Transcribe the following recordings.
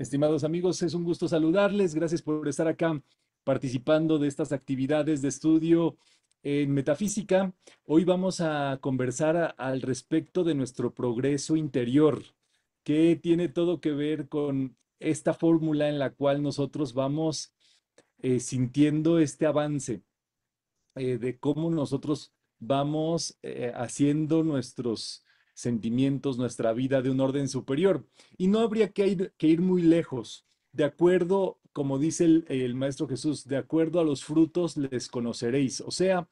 Estimados amigos, es un gusto saludarles. Gracias por estar acá participando de estas actividades de estudio en metafísica. Hoy vamos a conversar al respecto de nuestro progreso interior, que tiene todo que ver con esta fórmula en la cual nosotros vamos eh, sintiendo este avance eh, de cómo nosotros vamos eh, haciendo nuestros sentimientos, nuestra vida de un orden superior. Y no habría que ir, muy lejos. De acuerdo, como dice el, Maestro Jesús, de acuerdo a los frutos les conoceréis. O sea,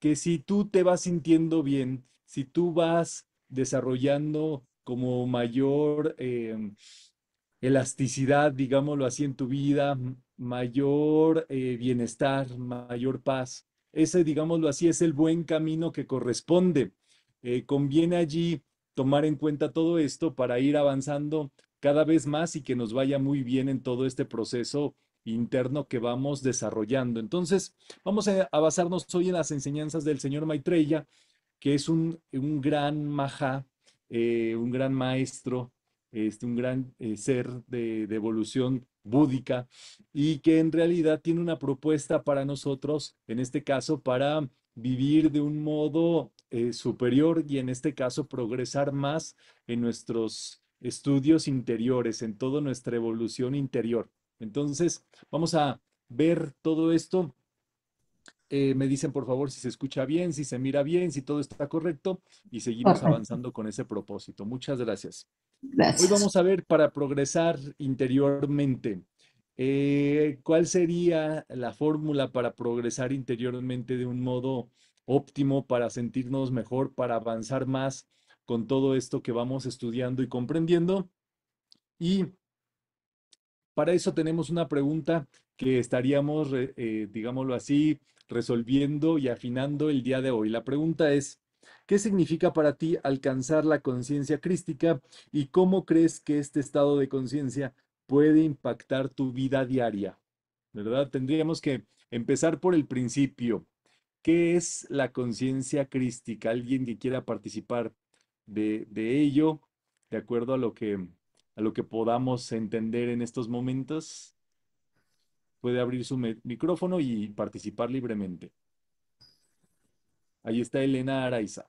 que si tú te vas sintiendo bien, si tú vas desarrollando como mayor em, elasticidad, digámoslo así, en tu vida, mayor eh, bienestar, mayor paz. Ese, digámoslo así, es el buen camino que corresponde. Eh, conviene allí tomar en cuenta todo esto para ir avanzando cada vez más y que nos vaya muy bien en todo este proceso interno que vamos desarrollando. Entonces, vamos a basarnos hoy en las enseñanzas del señor Maitreya, que es un, gran maja, eh, un gran maestro, este, un gran eh, ser de, de evolución búdica y que en realidad tiene una propuesta para nosotros, en este caso, para vivir de un modo eh, superior y en este caso progresar más en nuestros estudios interiores, en toda nuestra evolución interior. Entonces, vamos a ver todo esto. Eh, me dicen, por favor, si se escucha bien, si se mira bien, si todo está correcto y seguimos avanzando con ese propósito. Muchas gracias. Hoy vamos a ver para progresar interiormente. Eh, ¿Cuál sería la fórmula para progresar interiormente de un modo óptimo para sentirnos mejor, para avanzar más con todo esto que vamos estudiando y comprendiendo. Y para eso tenemos una pregunta que estaríamos, eh, digámoslo así, resolviendo y afinando el día de hoy. La pregunta es, ¿qué significa para ti alcanzar la conciencia crística y cómo crees que este estado de conciencia puede impactar tu vida diaria? ¿Verdad? Tendríamos que empezar por el principio. ¿Qué es la conciencia crística? Alguien que quiera participar de, ello, de acuerdo a lo, que, a lo que podamos entender en estos momentos, puede abrir su micrófono y participar libremente. Ahí está Elena Araiza.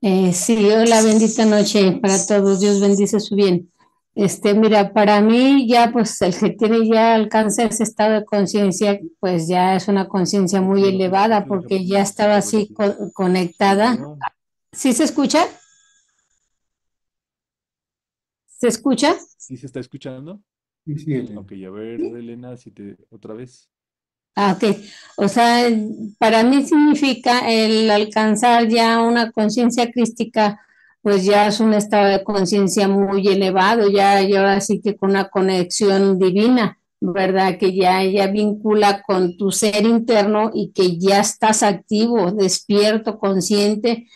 Eh, sí, hola, bendita noche para todos. Dios bendice su bien. Este, mira, para mí ya pues el que tiene ya alcanza ese estado de conciencia, pues ya es una conciencia muy elevada porque ya estaba así conectada. ¿Sí se escucha? ¿Se escucha? Sí, se está escuchando. Sí, sí, Ok, a ver, Elena, si te otra vez. Ah, ok. O sea, para mí significa el alcanzar ya una conciencia crística pues ya es un estado de conciencia muy elevado, ya, ya ahora sí que con una conexión divina, ¿verdad? Que ya, ya vincula con tu ser interno y que ya estás activo, despierto, consciente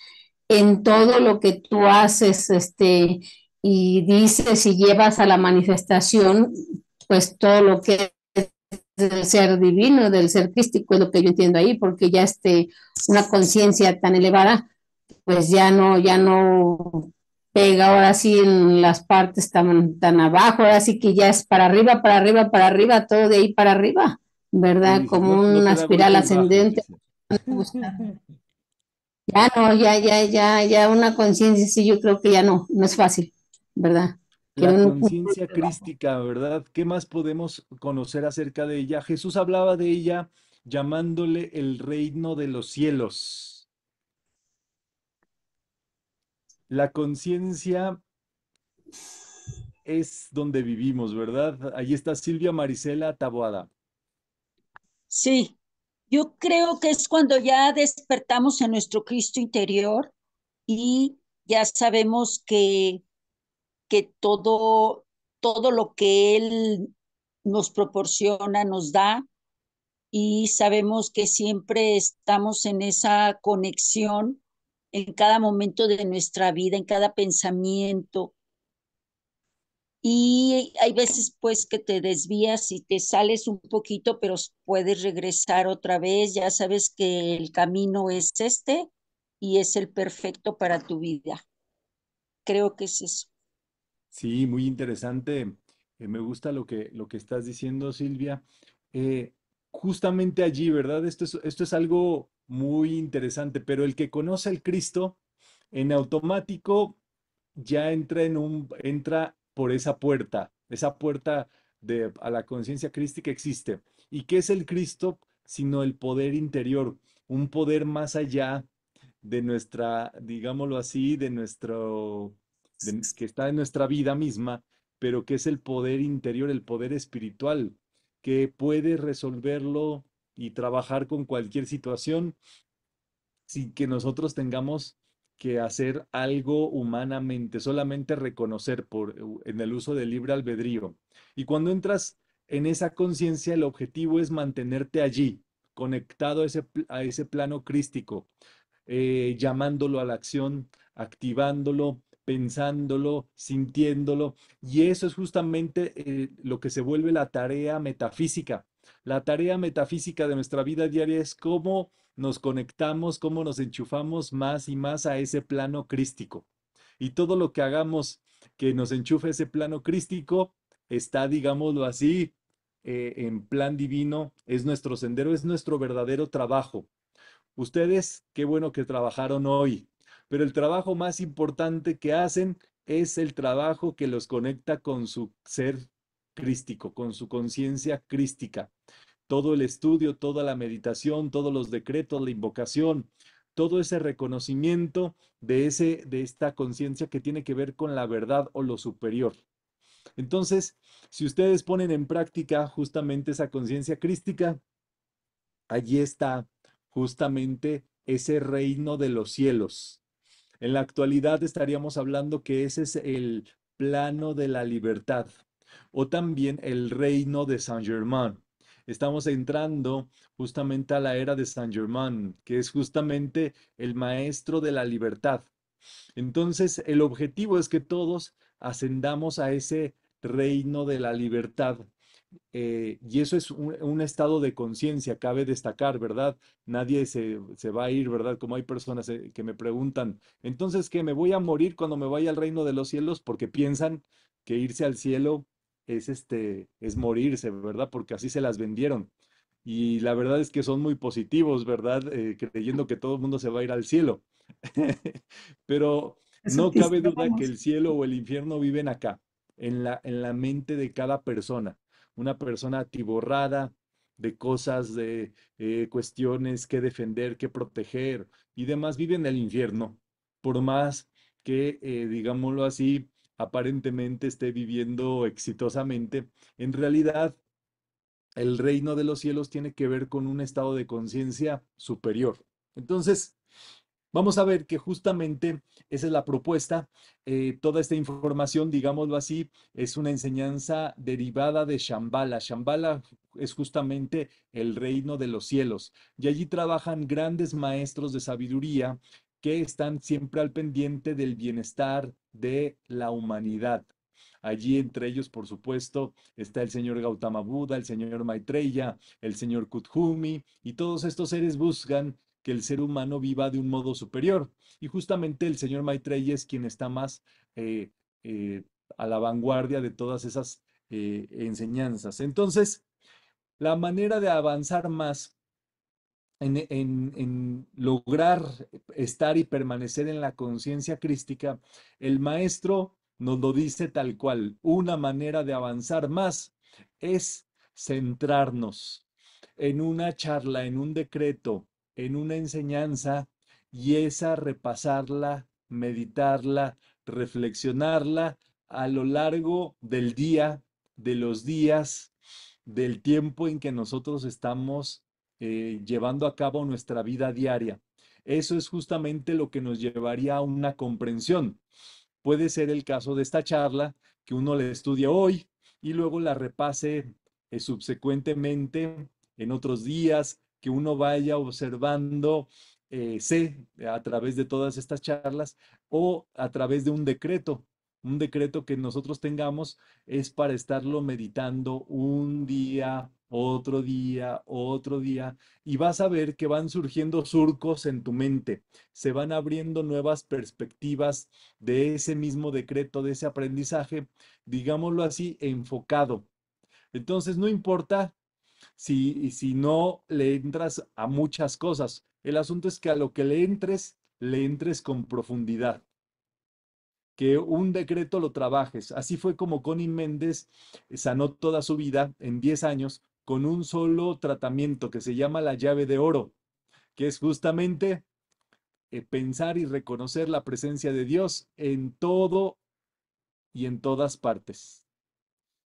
en todo lo que tú haces este, y dices y llevas a la manifestación, pues todo lo que es del ser divino, del ser crístico, es lo que yo entiendo ahí, porque ya esté una conciencia tan elevada pues ya no, ya no pega ahora sí en las partes tan, tan abajo, ahora sí que ya es para arriba, para arriba, para arriba, todo de ahí para arriba, ¿verdad? Como una espiral ascendente. ya no, ya, ya, ya, ya una conciencia, sí, yo creo que ya no, no es fácil, ¿verdad? La conciencia crística, ¿verdad? ¿Qué más podemos conocer acerca de ella? Jesús hablaba de ella llamándole el reino de los cielos. la conciencia es donde vivimos, ¿verdad? Ahí está Silvia Marisela Taboada. Sí, yo creo que es cuando ya despertamos en nuestro Cristo interior y ya sabemos que, que todo, todo lo que Él nos proporciona, nos da, y sabemos que siempre estamos en esa conexión en cada momento de nuestra vida, en cada pensamiento. Y hay veces pues que te desvías y te sales un poquito, pero puedes regresar otra vez. Ya sabes que el camino es este y es el perfecto para tu vida. Creo que es eso. Sí, muy interesante. Eh, me gusta lo que, lo que estás diciendo, Silvia. Eh, justamente allí, ¿verdad? Esto esto es algo muy interesante, pero el que conoce al Cristo, en automático ya entra, en un, entra por esa puerta, esa puerta de, a la conciencia crística existe. ¿Y qué es el Cristo? Sino el poder interior, un poder más allá de nuestra, digámoslo así, de nuestro, que está en nuestra vida misma, pero que es el poder interior, el poder espiritual, que puede resolverlo y trabajar con cualquier situación sin que nosotros tengamos que hacer algo humanamente, solamente reconocer por, en el uso del libre albedrío. Y cuando entras en esa conciencia, el objetivo es mantenerte allí, conectado a ese, a ese plano crístico, eh, llamándolo a la acción, activándolo, pensándolo, sintiéndolo. Y eso es justamente eh, lo que se vuelve la tarea metafísica, la tarea metafísica de nuestra vida diaria es cómo nos conectamos, cómo nos enchufamos más y más a ese plano crístico. Y todo lo que hagamos que nos enchufe ese plano crístico está, digámoslo así, eh, en plan divino, es nuestro sendero, es nuestro verdadero trabajo. Ustedes, qué bueno que trabajaron hoy, pero el trabajo más importante que hacen es el trabajo que los conecta con su ser crístico, con su conciencia crística todo el estudio, toda la meditación, todos los decretos, la invocación, todo ese reconocimiento de, ese, de esta conciencia que tiene que ver con la verdad o lo superior. Entonces, si ustedes ponen en práctica justamente esa conciencia crística, allí está justamente ese reino de los cielos. En la actualidad estaríamos hablando que ese es el plano de la libertad o también el reino de San Germán estamos entrando justamente a la era de Saint Germain, que es justamente el maestro de la libertad. Entonces, el objetivo es que todos ascendamos a ese reino de la libertad. Eh, y eso es un, estado de conciencia, cabe destacar, ¿verdad? Nadie se, se, va a ir, ¿verdad? Como hay personas eh, que me preguntan, entonces, ¿qué? ¿Me voy a morir cuando me vaya al reino de los cielos? Porque piensan que irse al cielo es, este, es morirse, ¿verdad? Porque así se las vendieron. Y la verdad es que son muy positivos, ¿verdad? Eh, creyendo que todo el mundo se va a ir al cielo. Pero no cabe duda que el cielo o el infierno viven acá, en la, en la mente de cada persona. Una persona atiborrada, de cosas, de eh, cuestiones que defender, que proteger y demás, viven el infierno, por más que, eh, digámoslo así, aparentemente esté viviendo exitosamente, en realidad el reino de los cielos tiene que ver con un estado de conciencia superior. Entonces, vamos a ver que justamente esa es la propuesta. Eh, toda esta información, digámoslo así, es una enseñanza derivada de Shambhala. Shambhala es justamente el reino de los cielos. Y allí trabajan grandes maestros de sabiduría que están siempre al pendiente del bienestar de la humanidad. Allí entre ellos, por supuesto, está el señor Gautama Buda, el señor Maitreya, el señor Kuthumi, y todos estos seres buscan que el ser humano viva de un modo superior. Y justamente el señor Maitreya es quien está más eh, eh, a la vanguardia de todas esas eh, enseñanzas. Entonces, la manera de avanzar más en, lograr estar y permanecer en la conciencia crística, el maestro nos lo dice tal cual. Una manera de avanzar más es centrarnos en una charla, en un decreto, en una enseñanza y esa repasarla, meditarla, reflexionarla a lo largo del día, de los días, del tiempo en que nosotros estamos eh, llevando a cabo nuestra vida diaria. Eso es justamente lo que nos llevaría a una comprensión. Puede ser el caso de esta charla, que uno la estudie hoy y luego la repase eh, subsecuentemente en otros días, que uno vaya observando eh, a través de todas estas charlas o a través de un decreto un decreto que nosotros tengamos es para estarlo meditando un día, otro día, otro día, y vas a ver que van surgiendo surcos en tu mente, se van abriendo nuevas perspectivas de ese mismo decreto, de ese aprendizaje, digámoslo así, enfocado. Entonces, no importa si, si no le entras a muchas cosas, el asunto es que a lo que le entres, le entres con profundidad que un decreto lo trabajes. Así fue como Connie Méndez sanó toda su vida en 10 años con un solo tratamiento que se llama la llave de oro, que es justamente eh, pensar y reconocer la presencia de Dios en todo y en todas partes.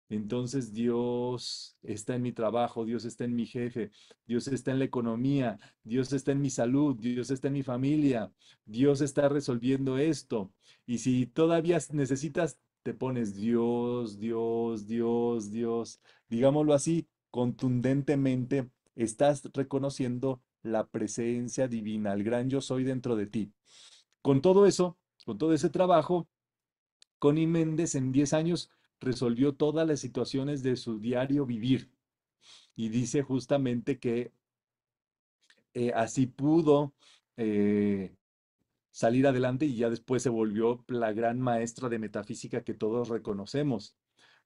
Entonces Dios está en mi trabajo, Dios está en mi jefe, Dios está en la economía, Dios está en mi salud, Dios está en mi familia, Dios está resolviendo esto. Y si todavía necesitas, te pones Dios, Dios, Dios, Dios. Digámoslo así, contundentemente, estás reconociendo la presencia divina, el gran yo soy dentro de ti. Con todo eso, con todo ese trabajo, Connie Méndez en 10 años resolvió todas las situaciones de su diario vivir. Y dice justamente que eh, así pudo eh, salir adelante y ya después se volvió la gran maestra de metafísica que todos reconocemos.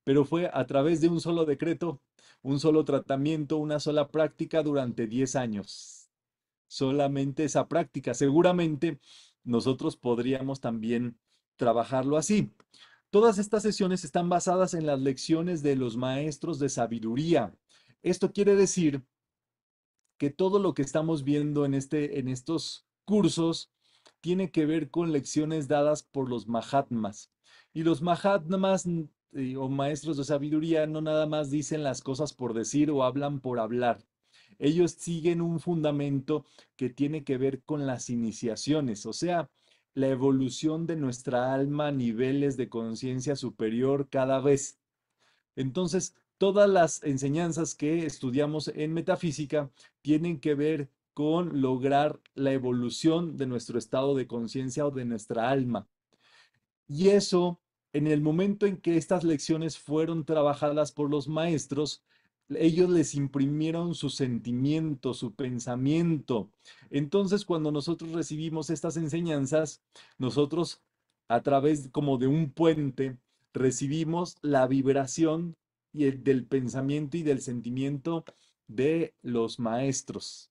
Pero fue a través de un solo decreto, un solo tratamiento, una sola práctica durante 10 años. Solamente esa práctica. Seguramente nosotros podríamos también trabajarlo así. Todas estas sesiones están basadas en las lecciones de los maestros de sabiduría. Esto quiere decir que todo lo que estamos viendo en, este, en estos cursos tiene que ver con lecciones dadas por los Mahatmas. Y los Mahatmas eh, o maestros de sabiduría no nada más dicen las cosas por decir o hablan por hablar. Ellos siguen un fundamento que tiene que ver con las iniciaciones, o sea, la evolución de nuestra alma a niveles de conciencia superior cada vez. Entonces, todas las enseñanzas que estudiamos en metafísica tienen que ver con lograr la evolución de nuestro estado de conciencia o de nuestra alma. Y eso, en el momento en que estas lecciones fueron trabajadas por los maestros, ellos les imprimieron su sentimiento, su pensamiento. Entonces, cuando nosotros recibimos estas enseñanzas, nosotros a través como de un puente recibimos la vibración y el, del pensamiento y del sentimiento de los maestros.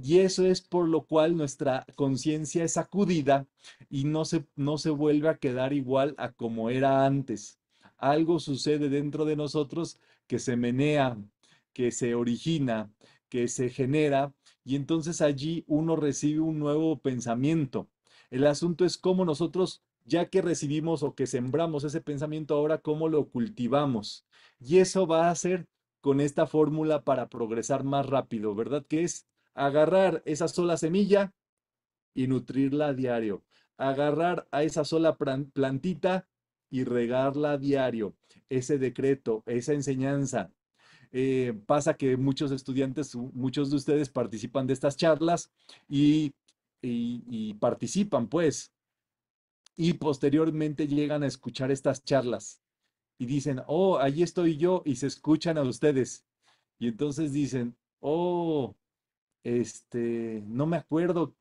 Y eso es por lo cual nuestra conciencia es sacudida y no se, no se vuelve a quedar igual a como era antes. Algo sucede dentro de nosotros que se menea, que se origina, que se genera, y entonces allí uno recibe un nuevo pensamiento. El asunto es cómo nosotros, ya que recibimos o que sembramos ese pensamiento, ahora cómo lo cultivamos. Y eso va a ser con esta fórmula para progresar más rápido, ¿verdad? Que es agarrar esa sola semilla y nutrirla a diario. Agarrar a esa sola plantita y regarla a diario. Ese decreto, esa enseñanza, eh, pasa que muchos estudiantes, muchos de ustedes participan de estas charlas y, participan, pues, y posteriormente llegan a escuchar estas charlas y dicen, oh, ahí estoy yo y se escuchan a ustedes. Y entonces dicen, oh, este, no me acuerdo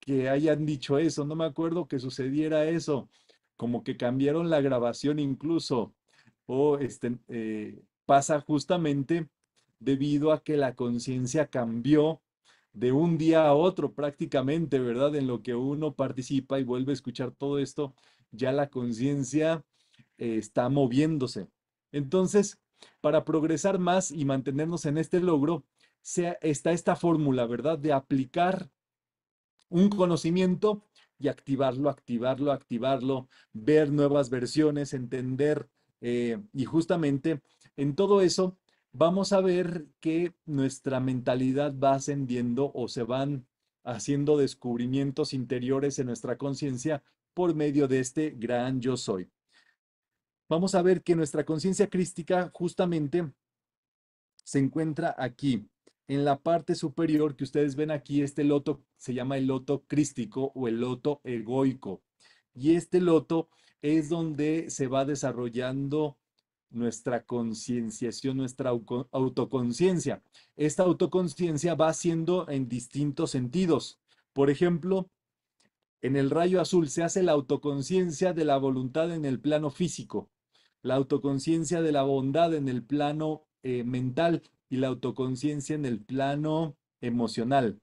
que hayan dicho eso, no me acuerdo que sucediera eso, como que cambiaron la grabación incluso, o este, eh, pasa justamente debido a que la conciencia cambió de un día a otro prácticamente, ¿verdad? En lo que uno participa y vuelve a escuchar todo esto, ya la conciencia eh, está moviéndose. Entonces, para progresar más y mantenernos en este logro, está esta fórmula, ¿verdad? De aplicar un conocimiento y activarlo, activarlo, activarlo, ver nuevas versiones, entender eh, y justamente en todo eso vamos a ver que nuestra mentalidad va ascendiendo o se van haciendo descubrimientos interiores en nuestra conciencia por medio de este gran yo soy. Vamos a ver que nuestra conciencia crística justamente se encuentra aquí, en la parte superior que ustedes ven aquí, este loto se llama el loto crístico o el loto egoico. Y este loto es donde se va desarrollando nuestra concienciación, nuestra autoconciencia. Esta autoconciencia va siendo en distintos sentidos. Por ejemplo, en el rayo azul se hace la autoconciencia de la voluntad en el plano físico, la autoconciencia de la bondad en el plano eh, mental y la autoconciencia en el plano emocional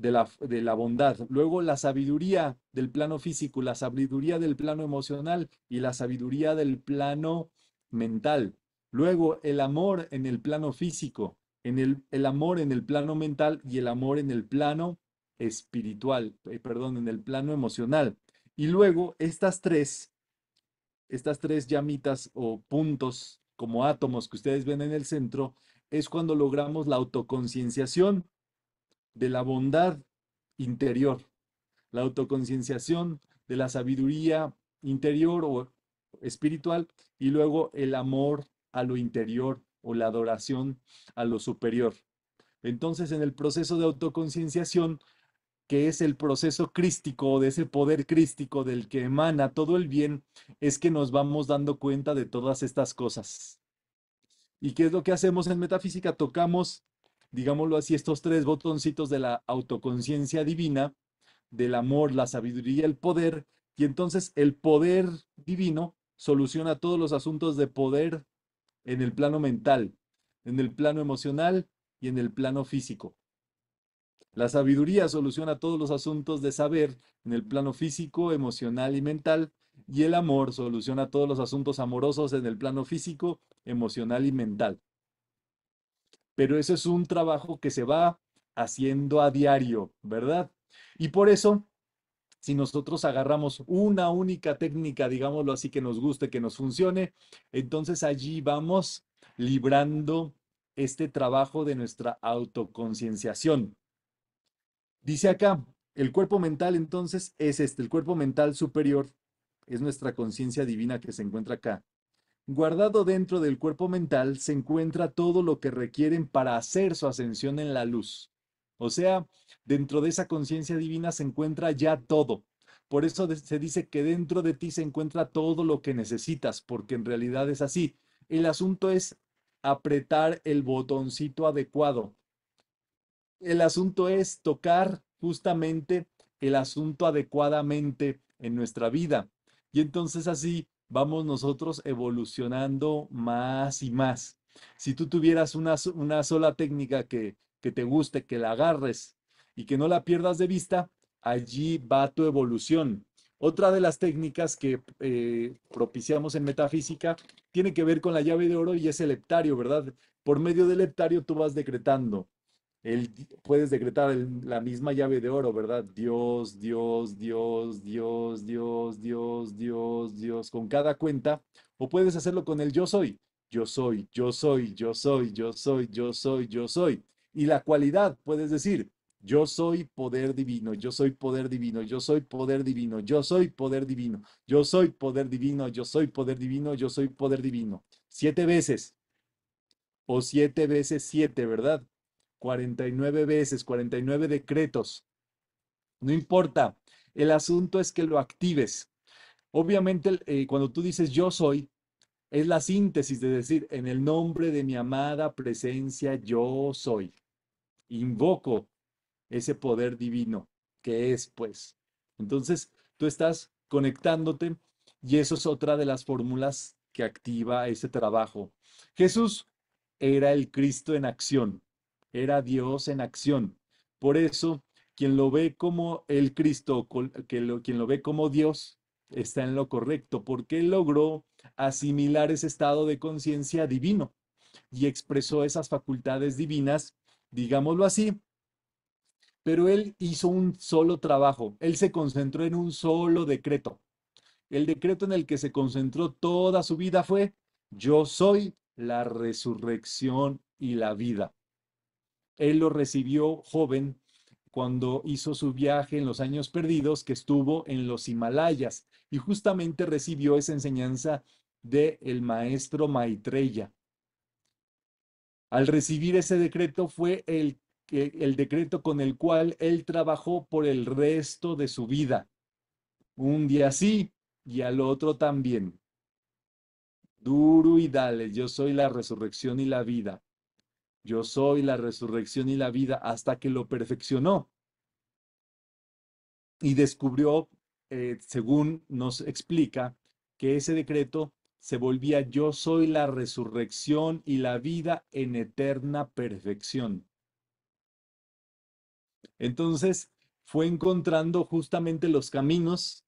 de la, de la, bondad. Luego la sabiduría del plano físico, la sabiduría del plano emocional y la sabiduría del plano mental. Luego el amor en el plano físico, en el, el amor en el plano mental y el amor en el plano espiritual, eh, perdón, en el plano emocional. Y luego estas tres, estas tres llamitas o puntos como átomos que ustedes ven en el centro, es cuando logramos la autoconcienciación de la bondad interior, la autoconcienciación de la sabiduría interior o espiritual y luego el amor a lo interior o la adoración a lo superior. Entonces, en el proceso de autoconcienciación, que es el proceso crístico, de ese poder crístico del que emana todo el bien, es que nos vamos dando cuenta de todas estas cosas. ¿Y qué es lo que hacemos en metafísica? Tocamos digámoslo así, estos tres botoncitos de la autoconciencia divina, del amor, la sabiduría, el poder, y entonces el poder divino soluciona todos los asuntos de poder en el plano mental, en el plano emocional y en el plano físico. La sabiduría soluciona todos los asuntos de saber en el plano físico, emocional y mental, y el amor soluciona todos los asuntos amorosos en el plano físico, emocional y mental pero eso es un trabajo que se va haciendo a diario, ¿verdad? Y por eso, si nosotros agarramos una única técnica, digámoslo así, que nos guste, que nos funcione, entonces allí vamos librando este trabajo de nuestra autoconcienciación. Dice acá, el cuerpo mental entonces es este, el cuerpo mental superior es nuestra conciencia divina que se encuentra acá. Guardado dentro del cuerpo mental se encuentra todo lo que requieren para hacer su ascensión en la luz. O sea, dentro de esa conciencia divina se encuentra ya todo. Por eso se dice que dentro de ti se encuentra todo lo que necesitas, porque en realidad es así. El asunto es apretar el botoncito adecuado. El asunto es tocar justamente el asunto adecuadamente en nuestra vida. Y entonces así vamos nosotros evolucionando más y más. Si tú tuvieras una, una sola técnica que, te guste, que la agarres y que no la pierdas de vista, allí va tu evolución. Otra de las técnicas que eh, propiciamos en metafísica tiene que ver con la llave de oro y es el heptario, ¿verdad? Por medio del heptario tú vas decretando él, puedes decretar la misma llave de oro, ¿verdad? Dios, Dios, Dios, Dios, Dios, Dios, Dios, Dios, con cada cuenta. O puedes hacerlo con el yo soy. Yo soy, yo soy, yo soy, yo soy, yo soy, yo soy. Y la cualidad, puedes decir, yo soy poder divino, yo soy poder divino, yo soy poder divino, yo soy poder divino, yo soy poder divino, yo soy poder divino, yo soy poder divino. Siete veces. O siete veces siete, ¿verdad? 49 veces, 49 decretos. No importa, el asunto es que lo actives. Obviamente, eh, cuando tú dices yo soy, es la síntesis de decir, en el nombre de mi amada presencia, yo soy. Invoco ese poder divino que es, pues. Entonces, tú estás conectándote y eso es otra de las fórmulas que activa ese trabajo. Jesús era el Cristo en acción era Dios en acción. Por eso, quien lo ve como el Cristo, que lo, quien lo ve como Dios, está en lo correcto, porque logró asimilar ese estado de conciencia divino y expresó esas facultades divinas, digámoslo así, pero él hizo un solo trabajo, él se concentró en un solo decreto. El decreto en el que se concentró toda su vida fue, yo soy la resurrección y la vida. Él lo recibió joven cuando hizo su viaje en los años perdidos, que estuvo en los Himalayas, y justamente recibió esa enseñanza del el maestro Maitreya. Al recibir ese decreto fue el, el decreto con el cual él trabajó por el resto de su vida. Un día sí y al otro también. Duro y dale, yo soy la resurrección y la vida yo soy la resurrección y la vida, hasta que lo perfeccionó. Y descubrió, eh, según nos explica, que ese decreto se volvía yo soy la resurrección y la vida en eterna perfección. Entonces fue encontrando justamente los caminos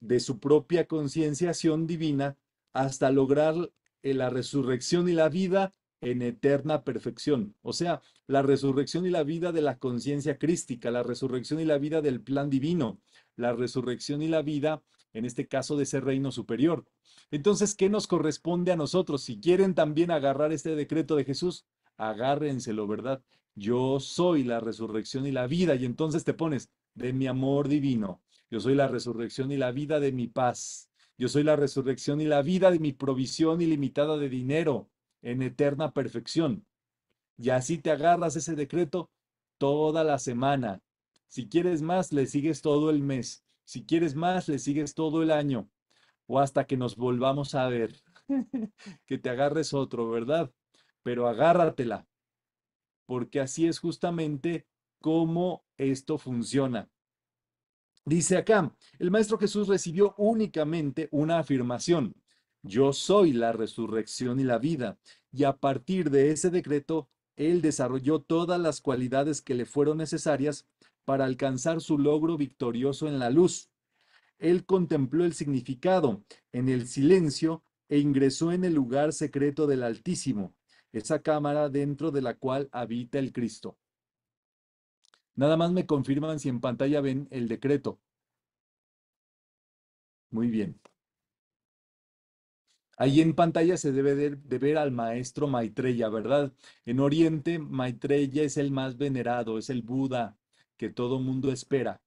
de su propia concienciación divina hasta lograr eh, la resurrección y la vida en eterna perfección. O sea, la resurrección y la vida de la conciencia crística, la resurrección y la vida del plan divino, la resurrección y la vida, en este caso, de ese reino superior. Entonces, ¿qué nos corresponde a nosotros? Si quieren también agarrar este decreto de Jesús, agárrenselo, ¿verdad? Yo soy la resurrección y la vida. Y entonces te pones, de mi amor divino. Yo soy la resurrección y la vida de mi paz. Yo soy la resurrección y la vida de mi provisión ilimitada de dinero en eterna perfección. Y así te agarras ese decreto toda la semana. Si quieres más, le sigues todo el mes. Si quieres más, le sigues todo el año. O hasta que nos volvamos a ver. que te agarres otro, ¿verdad? Pero agárratela. Porque así es justamente cómo esto funciona. Dice acá, el Maestro Jesús recibió únicamente una afirmación yo soy la resurrección y la vida. Y a partir de ese decreto, él desarrolló todas las cualidades que le fueron necesarias para alcanzar su logro victorioso en la luz. Él contempló el significado en el silencio e ingresó en el lugar secreto del Altísimo, esa cámara dentro de la cual habita el Cristo. Nada más me confirman si en pantalla ven el decreto. Muy bien. Ahí en pantalla se debe de, ver al maestro Maitreya, ¿verdad? En Oriente, Maitreya es el más venerado, es el Buda que todo mundo espera.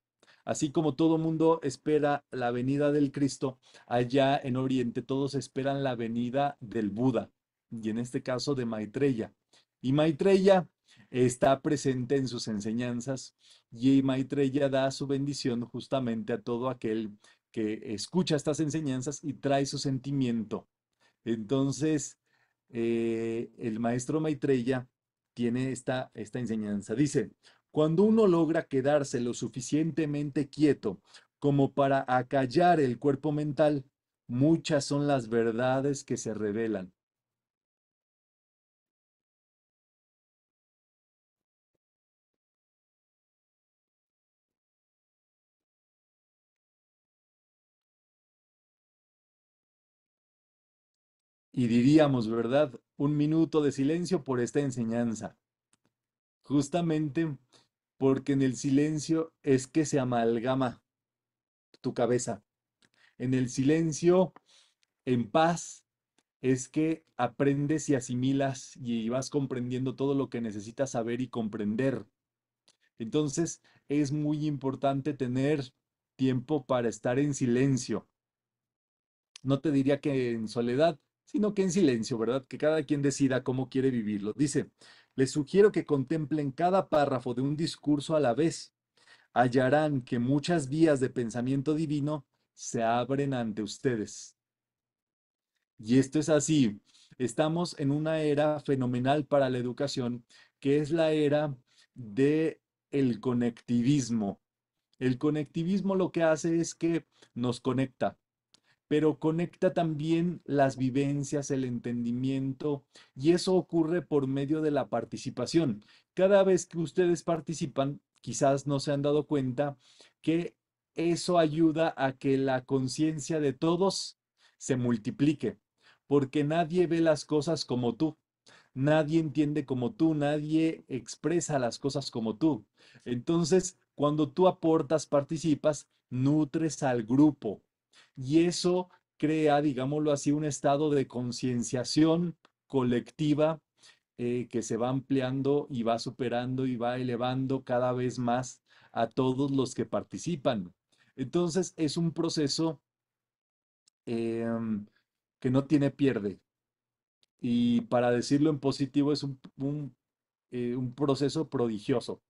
Así como todo mundo espera la venida del Cristo, allá en Oriente todos esperan la venida del Buda, y en este caso de Maitreya. Y Maitreya está presente en sus enseñanzas y Maitreya da su bendición justamente a todo aquel que escucha estas enseñanzas y trae su sentimiento entonces, eh, el maestro Maitreya tiene esta, esta enseñanza. Dice, cuando uno logra quedarse lo suficientemente quieto como para acallar el cuerpo mental, muchas son las verdades que se revelan. y diríamos, ¿verdad? Un minuto de silencio por esta enseñanza. Justamente porque en el silencio es que se amalgama tu cabeza. En el silencio, en paz, es que aprendes y asimilas y vas comprendiendo todo lo que necesitas saber y comprender. Entonces, es muy importante tener tiempo para estar en silencio. No te diría que en soledad, sino que en silencio, ¿verdad? Que cada quien decida cómo quiere vivirlo. Dice, les sugiero que contemplen cada párrafo de un discurso a la vez. Hallarán que muchas vías de pensamiento divino se abren ante ustedes. Y esto es así. Estamos en una era fenomenal para la educación, que es la era de el conectivismo. El conectivismo lo que hace es que nos conecta, pero conecta también las vivencias, el entendimiento, y eso ocurre por medio de la participación. Cada vez que ustedes participan, quizás no se han dado cuenta que eso ayuda a que la conciencia de todos se multiplique, porque nadie ve las cosas como tú, nadie entiende como tú, nadie expresa las cosas como tú. Entonces, cuando tú aportas, participas, nutres al grupo, y eso crea, digámoslo así, un estado de concienciación colectiva eh, que se va ampliando y va superando y va elevando cada vez más a todos los que participan. Entonces es un proceso em, que no tiene pierde. Y para decirlo en positivo, es un eh, proceso prodigioso.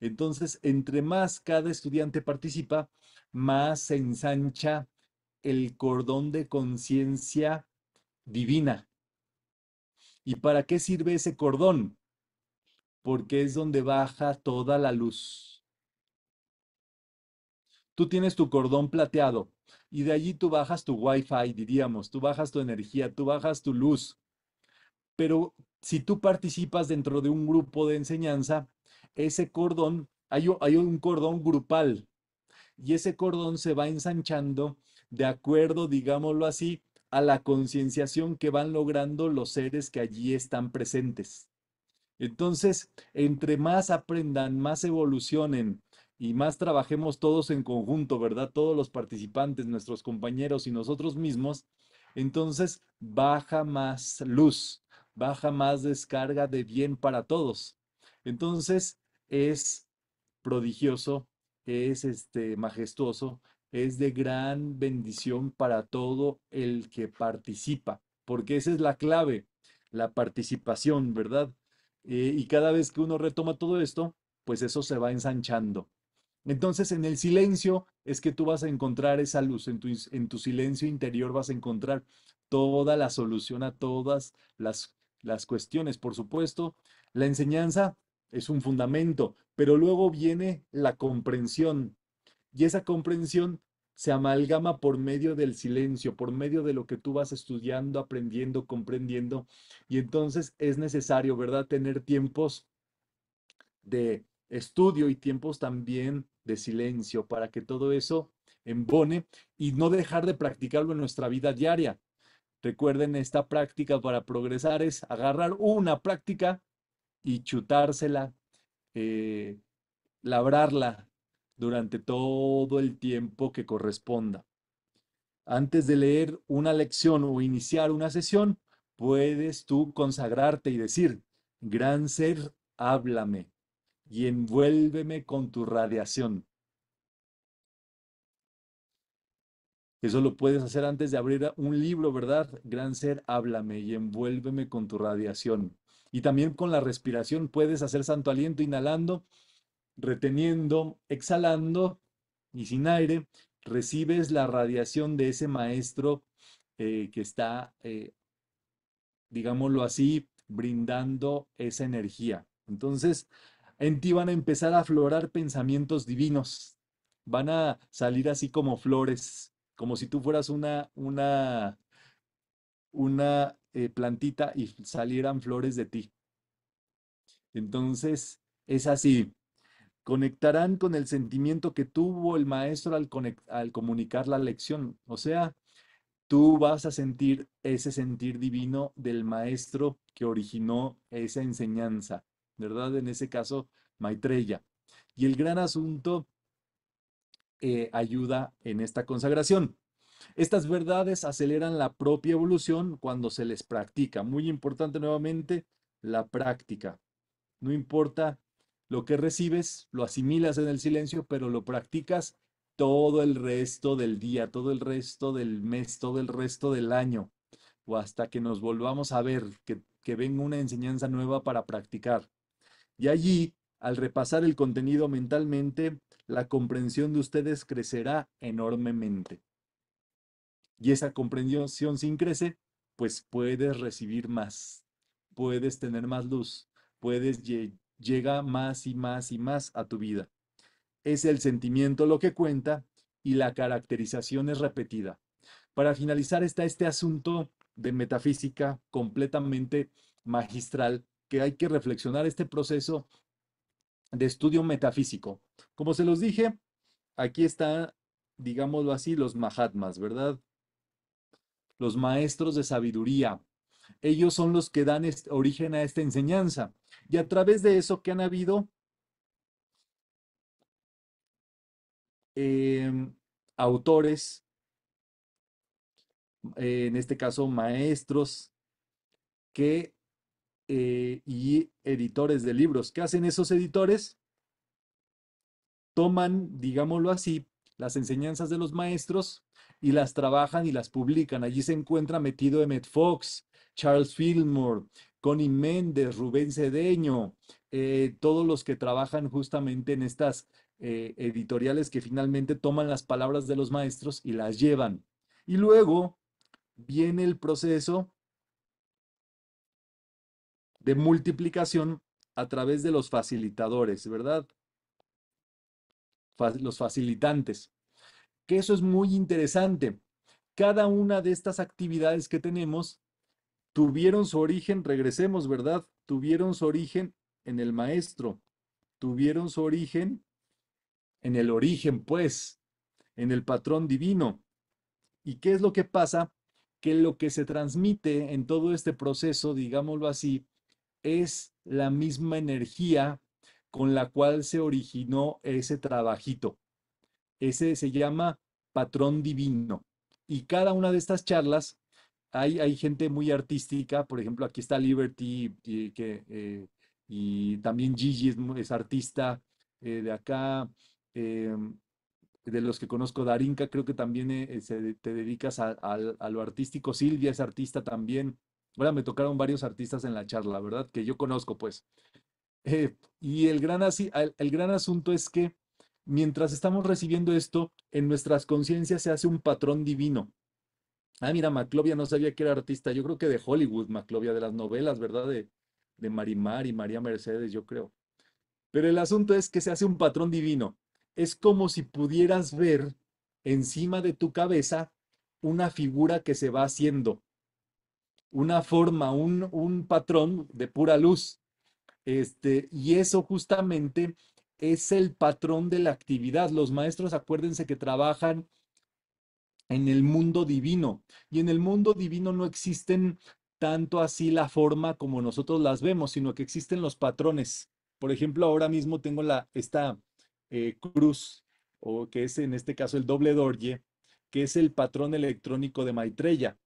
Entonces, entre más cada estudiante participa, más se ensancha el cordón de conciencia divina. ¿Y para qué sirve ese cordón? Porque es donde baja toda la luz. Tú tienes tu cordón plateado y de allí tú bajas tu wifi, diríamos, tú bajas tu energía, tú bajas tu luz. Pero si tú participas dentro de un grupo de enseñanza, ese cordón, hay, un cordón grupal y ese cordón se va ensanchando de acuerdo, digámoslo así, a la concienciación que van logrando los seres que allí están presentes. Entonces, entre más aprendan, más evolucionen y más trabajemos todos en conjunto, ¿verdad? Todos los participantes, nuestros compañeros y nosotros mismos, entonces baja más luz, baja más descarga de bien para todos. Entonces, es prodigioso, es este, majestuoso, es de gran bendición para todo el que participa, porque esa es la clave, la participación, ¿verdad? Eh, y cada vez que uno retoma todo esto, pues eso se va ensanchando. Entonces, en el silencio es que tú vas a encontrar esa luz, en tu, en tu silencio interior vas a encontrar toda la solución a todas las, las cuestiones. Por supuesto, la enseñanza es un fundamento, pero luego viene la comprensión y esa comprensión se amalgama por medio del silencio, por medio de lo que tú vas estudiando, aprendiendo, comprendiendo. Y entonces es necesario, ¿verdad?, tener tiempos de estudio y tiempos también de silencio para que todo eso embone y no dejar de practicarlo en nuestra vida diaria. Recuerden, esta práctica para progresar es agarrar una práctica y chutársela, eh, labrarla durante todo el tiempo que corresponda. Antes de leer una lección o iniciar una sesión, puedes tú consagrarte y decir, gran ser, háblame y envuélveme con tu radiación. Eso lo puedes hacer antes de abrir un libro, ¿verdad? Gran ser, háblame y envuélveme con tu radiación. Y también con la respiración puedes hacer santo aliento inhalando, reteniendo, exhalando y sin aire recibes la radiación de ese maestro eh, que está, eh, digámoslo así, brindando esa energía. Entonces, en ti van a empezar a aflorar pensamientos divinos, van a salir así como flores, como si tú fueras una, una, una eh, plantita y salieran flores de ti. Entonces, es así. Conectarán con el sentimiento que tuvo el maestro al, al comunicar la lección. O sea, tú vas a sentir ese sentir divino del maestro que originó esa enseñanza, ¿verdad? En ese caso, Maitreya. Y el gran asunto eh, ayuda en esta consagración. Estas verdades aceleran la propia evolución cuando se les practica. Muy importante nuevamente, la práctica. No importa lo que recibes, lo asimilas en el silencio, pero lo practicas todo el resto del día, todo el resto del mes, todo el resto del año, o hasta que nos volvamos a ver, que, venga una enseñanza nueva para practicar. Y allí, al repasar el contenido mentalmente, la comprensión de ustedes crecerá enormemente y esa comprensión sin crece, pues puedes recibir más, puedes tener más luz, puedes llega más y más y más a tu vida. Es el sentimiento lo que cuenta y la caracterización es repetida. Para finalizar está este asunto de metafísica completamente magistral que hay que reflexionar este proceso de estudio metafísico. Como se los dije, aquí está, digámoslo así, los Mahatmas, ¿verdad? los maestros de sabiduría. Ellos son los que dan origen a esta enseñanza. Y a través de eso que han habido em, autores, en este caso maestros, que, eh, y editores de libros. ¿Qué hacen esos editores? Toman, digámoslo así, las enseñanzas de los maestros y las trabajan y las publican. Allí se encuentra metido Emmett Fox, Charles Fillmore, Connie Méndez, Rubén Cedeño, eh, todos los que trabajan justamente en estas eh, editoriales que finalmente toman las palabras de los maestros y las llevan. Y luego viene el proceso de multiplicación a través de los facilitadores, ¿verdad? los facilitantes que eso es muy interesante. Cada una de estas actividades que tenemos tuvieron su origen, regresemos, ¿verdad? Tuvieron su origen en el maestro, tuvieron su origen en el origen, pues, en el patrón divino. ¿Y qué es lo que pasa? Que lo que se transmite en todo este proceso, digámoslo así, es la misma energía con la cual se originó ese trabajito. Ese se llama Patrón Divino. Y cada una de estas charlas, hay, hay gente muy artística, por ejemplo, aquí está Liberty, y, que, eh, y también Gigi es, artista eh, de acá. Eh, de los que conozco, Darinka, creo que también te dedicas a, lo artístico. Silvia es artista también. bueno me tocaron varios artistas en la charla, ¿verdad? Que yo conozco, pues. y el gran, el gran asunto es que mientras estamos recibiendo esto, en nuestras conciencias se hace un patrón divino. Ah, mira, Maclovia no sabía que era artista. Yo creo que de Hollywood, Maclovia, de las novelas, ¿verdad? De, Marimar y María Mercedes, yo creo. Pero el asunto es que se hace un patrón divino. Es como si pudieras ver encima de tu cabeza una figura que se va haciendo, una forma, un, un patrón de pura luz. Este, y eso justamente es el patrón de la actividad. Los maestros, acuérdense que trabajan en el mundo divino y en el mundo divino no existen tanto así la forma como nosotros las vemos, sino que existen los patrones. Por ejemplo, ahora mismo tengo la, esta eh, cruz, o que es en este caso el doble dorje, que es el patrón electrónico de Maitreya.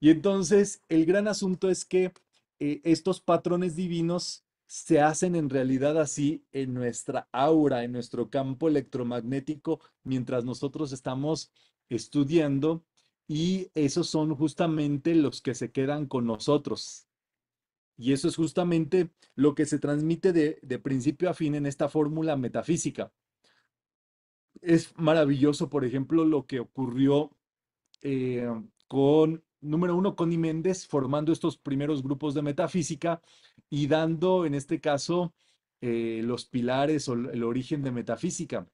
Y entonces, el gran asunto es que eh, estos patrones divinos se hacen en realidad así en nuestra aura, en nuestro campo electromagnético, mientras nosotros estamos estudiando y esos son justamente los que se quedan con nosotros. Y eso es justamente lo que se transmite de, principio a fin en esta fórmula metafísica. Es maravilloso, por ejemplo, lo que ocurrió eh, con número uno, Connie Méndez formando estos primeros grupos de metafísica y dando, en este caso, eh, los pilares o el origen de metafísica.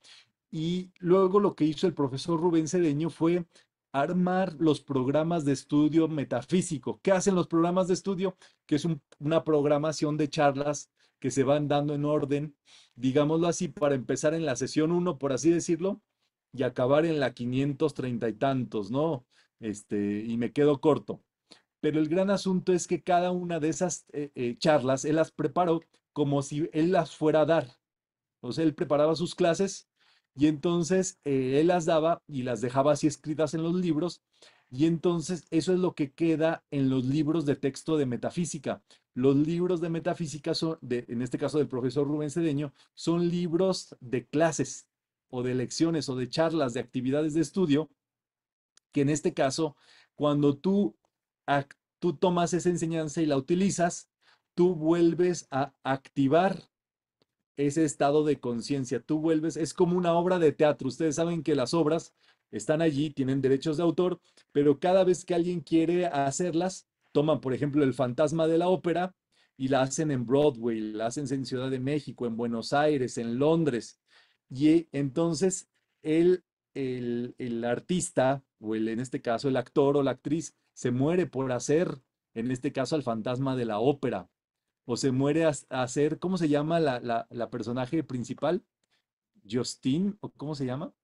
Y luego lo que hizo el profesor Rubén Cedeño fue armar los programas de estudio metafísico. ¿Qué hacen los programas de estudio? Que es una programación de charlas que se van dando en orden, digámoslo así, para empezar en la sesión uno, por así decirlo, y acabar en la 530 y tantos, ¿no? Este, y me quedo corto. Pero el gran asunto es que cada una de esas eh, eh, charlas, él las preparó como si él las fuera a dar. O sea, él preparaba sus clases y entonces eh, él las daba y las dejaba así escritas en los libros. Y entonces eso es lo que queda en los libros de texto de metafísica. Los libros de metafísica son, en este caso del profesor Rubén Cedeño, son libros de clases o de lecciones o de charlas, de actividades de estudio, que en este caso, cuando tú, tú tomas esa enseñanza y la utilizas, tú vuelves a activar ese estado de conciencia, tú vuelves, es como una obra de teatro, ustedes saben que las obras están allí, tienen derechos de autor, pero cada vez que alguien quiere hacerlas, toman, por ejemplo, el fantasma de la ópera y la hacen en Broadway, la hacen en Ciudad de México, en Buenos Aires, en Londres. Y eh, entonces el, el, el artista o en este caso el actor o la actriz se muere por hacer, en este caso al fantasma de la ópera, o se muere a, hacer, ¿cómo se llama la, personaje principal? Justin, o cómo se llama?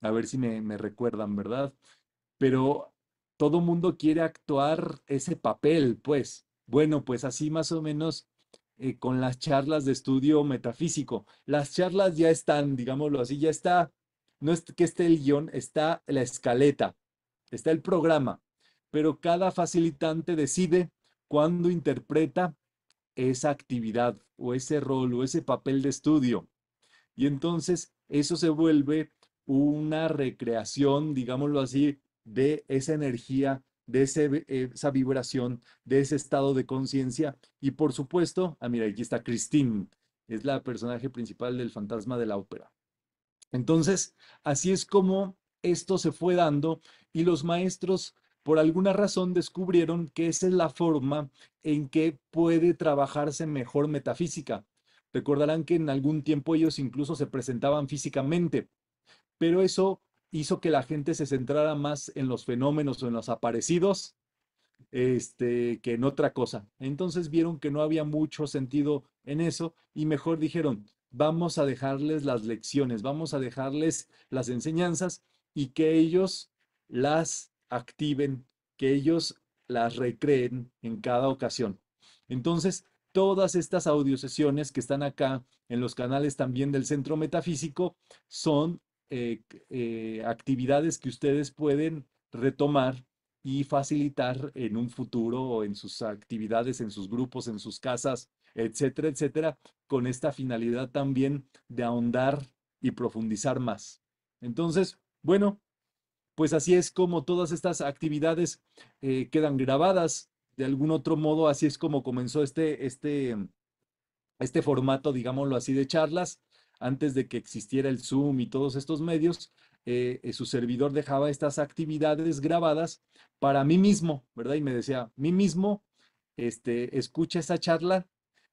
A ver si me, recuerdan, ¿verdad? Pero todo mundo quiere actuar ese papel, pues. Bueno, pues así más o menos eh, con las charlas de estudio metafísico. Las charlas ya están, digámoslo así, ya está no es que esté el guión, está la escaleta, está el programa, pero cada facilitante decide cuándo interpreta esa actividad o ese rol o ese papel de estudio. Y entonces eso se vuelve una recreación, digámoslo así, de esa energía, de ese, eh, esa vibración, de ese estado de conciencia. Y por supuesto, ah, mira, aquí está Christine, es la personaje principal del fantasma de la ópera. Entonces, así es como esto se fue dando y los maestros por alguna razón descubrieron que esa es la forma en que puede trabajarse mejor metafísica. Recordarán que en algún tiempo ellos incluso se presentaban físicamente, pero eso hizo que la gente se centrara más en los fenómenos o en los aparecidos este, que en otra cosa. Entonces vieron que no había mucho sentido en eso y mejor dijeron, vamos a dejarles las lecciones, vamos a dejarles las enseñanzas y que ellos las activen, que ellos las recreen en cada ocasión. Entonces, todas estas audiosesiones que están acá en los canales también del Centro Metafísico son eh, eh, actividades que ustedes pueden retomar y facilitar en un futuro en sus actividades, en sus grupos, en sus casas, etcétera, etcétera, con esta finalidad también de ahondar y profundizar más. Entonces, bueno, pues así es como todas estas actividades eh, quedan grabadas. De algún otro modo, así es como comenzó este, este, este formato, digámoslo así, de charlas, antes de que existiera el Zoom y todos estos medios. Eh, eh, su servidor dejaba estas actividades grabadas para mí mismo, ¿verdad? Y me decía, mí mismo, este, escucha esa charla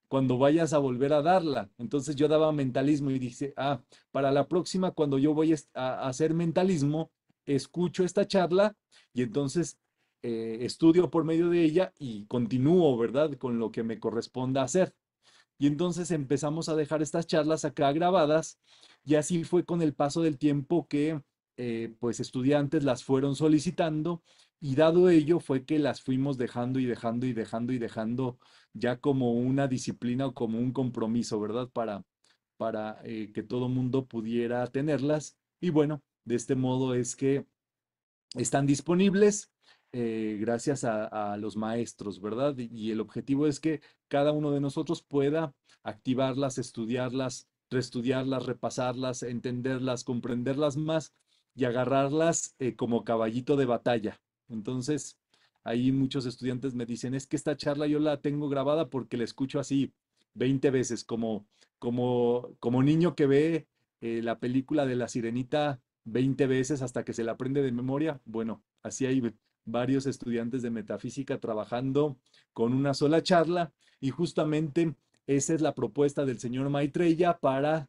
cuando vayas a volver a darla. Entonces yo daba mentalismo y dije, ah, para la próxima, cuando yo voy a hacer mentalismo, escucho esta charla y entonces eh, estudio por medio de ella y continúo, ¿verdad? Con lo que me corresponda hacer. Y entonces empezamos a dejar estas charlas acá grabadas y así fue con el paso del tiempo que eh, pues estudiantes las fueron solicitando y dado ello fue que las fuimos dejando y dejando y dejando y dejando ya como una disciplina o como un compromiso, ¿verdad? Para, para eh, que todo mundo pudiera tenerlas. Y bueno, de este modo es que están disponibles. Eh, gracias a, los maestros, ¿verdad? Y, el objetivo es que cada uno de nosotros pueda activarlas, estudiarlas, reestudiarlas, repasarlas, entenderlas, comprenderlas más y agarrarlas eh, como caballito de batalla. Entonces, ahí muchos estudiantes me dicen, es que esta charla yo la tengo grabada porque la escucho así 20 veces, como, como, como niño que ve eh, la película de la sirenita 20 veces hasta que se la aprende de memoria. Bueno, así hay varios estudiantes de metafísica trabajando con una sola charla y justamente esa es la propuesta del señor Maitreya para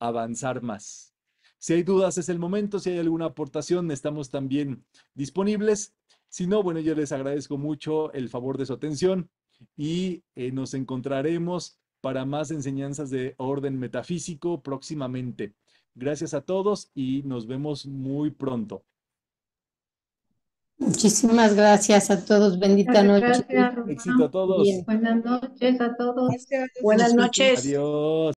avanzar más. Si hay dudas es el momento, si hay alguna aportación estamos también disponibles. Si no, bueno, yo les agradezco mucho el favor de su atención y eh, nos encontraremos para más enseñanzas de orden metafísico próximamente. Gracias a todos y nos vemos muy pronto. Muchísimas gracias a todos. Bendita noche. Gracias, Éxito a todos. Buenas noches a todos. Buenas noches. Adiós.